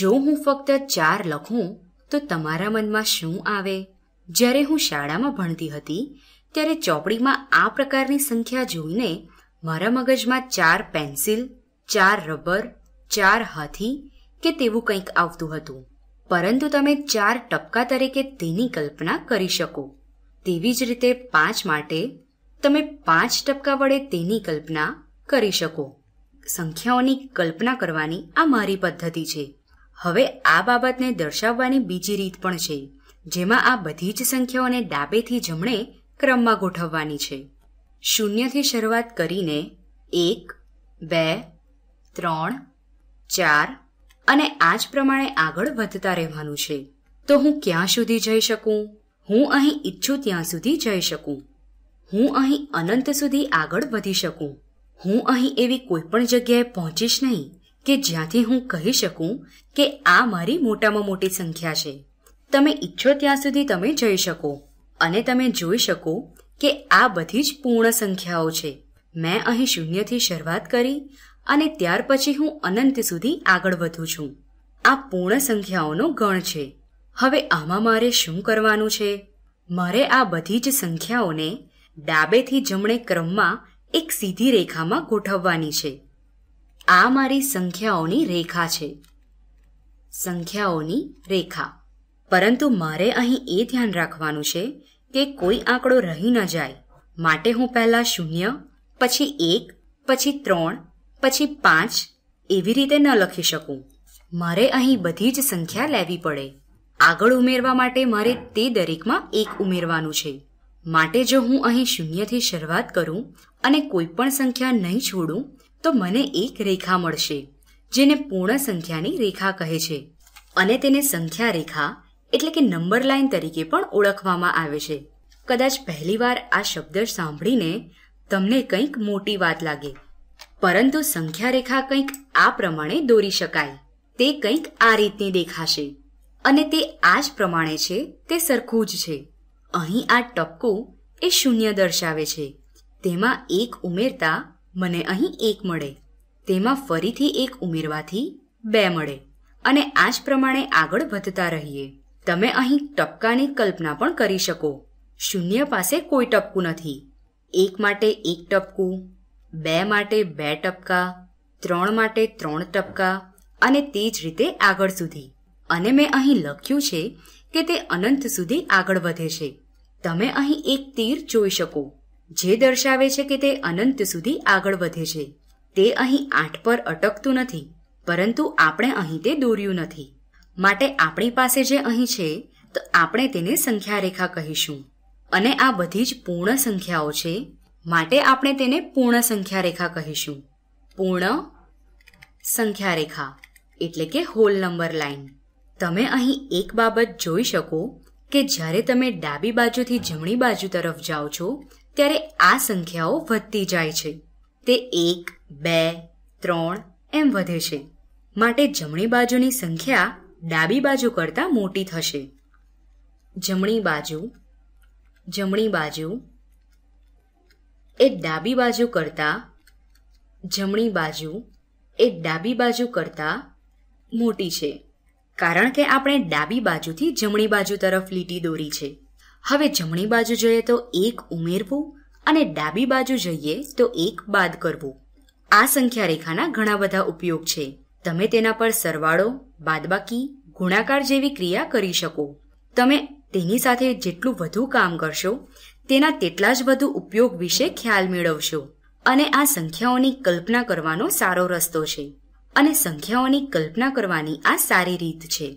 જો હું ફક્ત ચાર લખું તો તમારા મનમાં શું આવે જ્યારે હું શાળામાં ભણતી હતી ત્યારે ચોપડીમાં આ પ્રકારની સંખ્યા જોઈને મારા મગજમાં ચાર પેન્સિલ ચાર રબર ચાર હાથી કે તેવું કંઈક આવતું હતું પરંતુ તમે ચાર ટપકા તરીકે તેની કલ્પના કરી શકો તેવી જ રીતે પાંચ માટે તમે પાંચ ટપકા વડે તેની કલ્પના કરી શકો સંખ્યાઓની કલ્પના કરવાની આ મારી પદ્ધતિ છે હવે આ બાબતને દર્શાવવાની બીજી રીત પણ છે જેમાં આ બધી જ સંખ્યાઓને ડાબેથી જમણે ક્રમમાં ગોઠવવાની છે શૂન્યથી શરૂઆત કરીને એક બે ત્રણ ચાર અને આ જ પ્રમાણે આગળ વધતા રહેવાનું છે તો હું ક્યાં સુધી જઈ શકું હું અહીં ઈચ્છું ત્યાં સુધી જઈ શકું હું અહીં અનંત સુધી આગળ વધી શકું હું અહીં એવી કોઈપણ જગ્યાએ પહોંચીશ નહીં કે જ્યાંથી હું કહી શકું કે આ મારી મોટામાં મોટી સંખ્યા છે તમે ઈચ્છો ત્યાં સુધી તમે જઈ શકો અને તમે જોઈ શકો કે આ બધી જ પૂર્ણ સંખ્યાઓ છે મેં અહીં શૂન્યથી શરૂઆત કરી અને ત્યાર પછી હું અનંત સુધી આગળ વધું છું આ પૂર્ણ સંખ્યાઓનો ગણ છે હવે આમાં મારે શું કરવાનું છે મારે આ બધી જ સંખ્યાઓને ડાબેથી જમણે ક્રમમાં એક સીધી રેખામાં ગોઠવવાની છે આ મારી સંખ્યાઓની રેખા છે સંખ્યાઓની રેખા પરંતુ મારે અહીં એ ધ્યાન રાખવાનું છે કે કોઈ આંકડો રહી ન જાય માટે હું પહેલાં શૂન્ય પછી એક પછી ત્રણ પછી પાંચ એવી રીતે ન લખી શકું મારે અહીં બધી જ સંખ્યા લેવી પડે આગળ ઉમેરવા માટે મારે તે દરેકમાં એક ઉમેરવાનું છે માટે જો હું અહીં શૂન્યથી શરૂઆત કરું અને કોઈ પણ સંખ્યા નહીં છોડું તો મને એક રેખા મળશે જેને પૂર્ણ સંખ્યાની રેખા કહે છે અને તેને સંખ્યા રેખા એટલે કે નંબર લાઇન તરીકે પણ ઓળખવામાં આવે છે કદાચ પહેલીવાર આ શબ્દ સાંભળીને તમને કંઈક મોટી વાત લાગે પરંતુ સંખ્યા રેખા કંઈક આ પ્રમાણે દોરી શકાય તે કંઈક આ રીતની દેખાશે અને તે આ જ પ્રમાણે છે તે સરખું જ છે અહીં આ ટપકું એ શૂન્ય દર્શાવે છે તેમાં એક ઉમેરતા મને અહીં એક મળે તેમાં ફરીથી એક ઉમેરવાથી બે મળે અને આ જ પ્રમાણે આગળ વધતા રહીએ તમે અહીં ટપકાની કલ્પના પણ કરી શકો શૂન્ય પાસે કોઈ ટપકું નથી એક માટે એક ટપકું બે માટે બે ટપકા ત્રણ માટે ત્રણ ટપકા અને તે જ રીતે આગળ સુધી અને મેં અહીં લખ્યું છે કે તે અનંત સુધી આગળ વધે છે તમે અહીં એક તીર જોઈ શકો જે દર્શાવે છે કે તે અનંત સુધી આગળ વધે છે તે અહીં આઠ પર અટકતું નથી પરંતુ આપણે અહીં તે દોર્યું નથી માટે આપણી પાસે જે અહીં છે તો આપણે તેને સંખ્યારેખા કહીશું અને આ બધી જ પૂર્ણ સંખ્યાઓ છે માટે આપણે તેને પૂર્ણ સંખ્યારેખા કહીશું પૂર્ણ સંખ્યારેખા એટલે કે હોલ નંબર લાઇન તમે અહીં એક બાબત જોઈ શકો કે જ્યારે તમે ડાબી બાજુથી જમણી બાજુ તરફ જાઓ છો ત્યારે આ સંખ્યાઓ વધતી જાય છે તે એક બે ત્રણ એમ વધે છે માટે જમણી બાજુની સંખ્યા ડાબી બાજુ કરતાં મોટી થશે જમણી બાજુ જમણી બાજુ એ ડાબી બાજુ કરતાં જમણી બાજુ એ ડાબી બાજુ કરતાં મોટી છે કારણ કે આપણે ડાબી બાજુથી જમણી બાજુ તરફ લીટી દોરી છે હવે જમણી બાજુ જોઈએ તો એક ઉમેરવું અને ડાબી બાજુ જઈએ તો એક બાદ કરવું આ સંખ્યા રેખાના ઘણા બધા ઉપયોગ છે તમે તેના પર સરવાળો બાદબાકી ગુણાકાર જેવી ક્રિયા કરી શકો તમે તેની સાથે જેટલું વધુ કામ કરશો તેના તેટલા જ વધુ ઉપયોગ વિશે ખ્યાલ મેળવશો અને આ સંખ્યાઓની કલ્પના કરવાનો સારો રસ્તો છે અને સંખ્યાઓની કલ્પના કરવાની આ સારી રીત છે